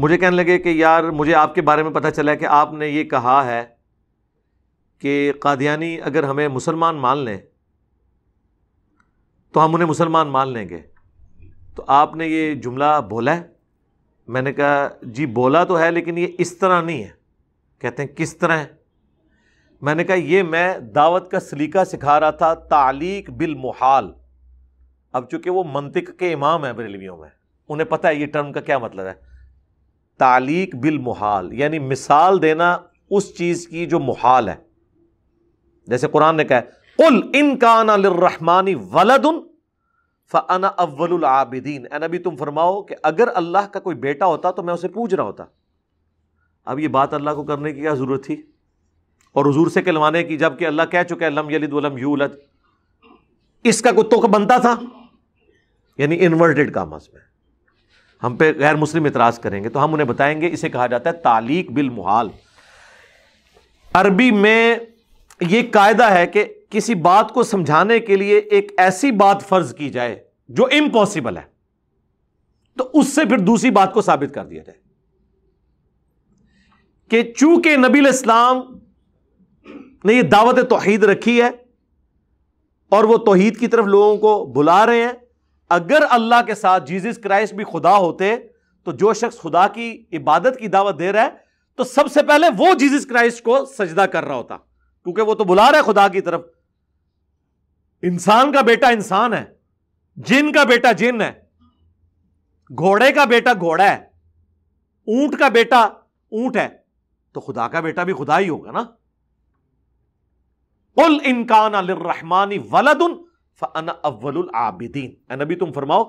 मुझे कहने लगे कि यार मुझे आपके बारे में पता चला कि आपने ये कहा है कि कादियानी अगर हमें मुसलमान मान लें तो हम उन्हें मुसलमान मान लेंगे तो आपने ये जुमला बोला है मैंने कहा जी बोला तो है लेकिन ये इस तरह नहीं है कहते हैं किस तरह है मैंने कहा ये मैं दावत का सलीका सिखा रहा था तालीक बिल मुहाल अब चूंकि वो मंतिक के इमाम हैं बरेलवियों में उन्हें पता है ये टर्म का क्या मतलब है तालीक बिल मुहाल यानी मिसाल देना उस चीज़ की जो मुहाल है जैसे कुरान ने कहा कुल इनकाना फ़ना अव्वल आबिदीन अभी तुम फरमाओ कि अगर अल्लाह का कोई बेटा होता तो मैं उसे पूछ रहा होता अब ये बात अल्लाह को करने की क्या ज़रूरत थी और हजूर से कहलवाने की जबकि अल्लाह कह चुके लम यलिद वलम यूलद इसका कुत्तों का बनता था यानी इन्वर्टेड कामस में हम पे गैर मुस्लिम इतराज़ करेंगे तो हम उन्हें बताएंगे इसे कहा जाता है तालीक बिल मुहाल अरबी में ये कायदा है कि किसी बात को समझाने के लिए एक ऐसी बात फ़र्ज की जाए जो इम्पॉसिबल है तो उससे फिर दूसरी बात को साबित कर दिया जाए कि चूंकि नबील इस्लाम ने यह दावत तोहहीद रखी है और वो तोहहीद की तरफ लोगों को बुला रहे हैं अगर अल्लाह के साथ जीजस क्राइस्ट भी खुदा होते तो जो शख्स खुदा की इबादत की दावत दे रहा है तो सबसे पहले वो जीजस क्राइस्ट को सजदा कर रहा होता क्योंकि वो तो बुला रहा है खुदा की तरफ इंसान का बेटा इंसान है जिन का बेटा जिन है घोड़े का बेटा घोड़ा है ऊंट का बेटा ऊंट है तो खुदा का बेटा भी खुदा ही होगा ना उल इनकान रहमानी वलदुन फ़ना अव्वल आबिदीन नबी तुम फरमाओ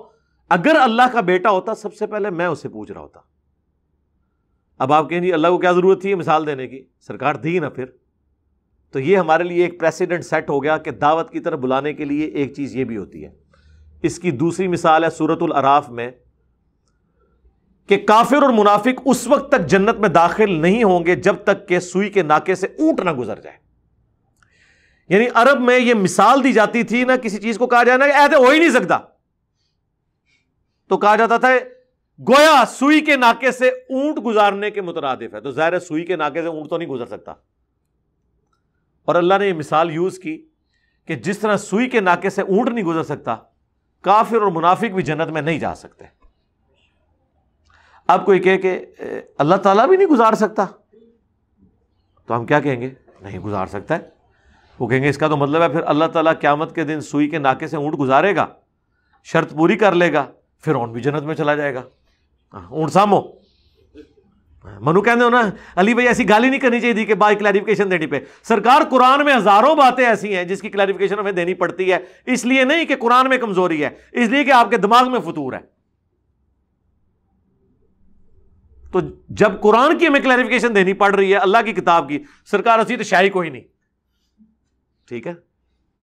अगर अल्लाह का बेटा होता सबसे पहले मैं उसे पूछ रहा होता अब आप कहें अल्लाह को क्या ज़रूरत थी मिसाल देने की सरकार दी ना फिर तो ये हमारे लिए एक प्रेसिडेंट सेट हो गया कि दावत की तरफ बुलाने के लिए एक चीज़ ये भी होती है इसकी दूसरी मिसाल है सूरत अराफ में कि काफिर और मुनाफिक उस वक्त तक जन्नत में दाखिल नहीं होंगे जब तक के सुई के नाके से ऊंट ना गुजर जाए यानी अरब में यह मिसाल दी जाती थी ना किसी चीज को कहा जाए ऐसे हो ही नहीं सकता तो कहा जाता था गोया सुई के नाके से ऊंट गुजारने के मुतरदिफ है तो जाहिर है सुई के नाके से ऊंट तो नहीं गुजर सकता और अल्लाह ने यह मिसाल यूज की कि जिस तरह सुई के नाके से ऊंट नहीं गुजर सकता काफिर और मुनाफिक भी जन्नत में नहीं जा सकते अब कोई कहे कि अल्लाह ताला भी नहीं गुजार सकता तो हम क्या कहेंगे नहीं गुजार सकता है वो कहेंगे इसका तो मतलब है फिर अल्लाह ताला क्यामत के दिन सुई के नाके से ऊँट गुजारेगा शर्त पूरी कर लेगा फिर ऊँट भी जन्नत में चला जाएगा हाँ, ऊँट सामो मनु कहते हो ना अली भाई ऐसी गाली नहीं करनी चाहिए थी कि बाई क्लैरिफिकेशन देनी पे सरकार कुरान में हजारों बातें ऐसी हैं जिसकी क्लैरिफिकेशन हमें देनी पड़ती है इसलिए नहीं कि कुरान में कमजोरी है इसलिए कि आपके दिमाग में फतूर है तो जब कुरान की हमें क्लैरिफिकेशन देनी पड़ रही है अल्लाह की किताब की सरकार असी तो शाही कोई नहीं ठीक है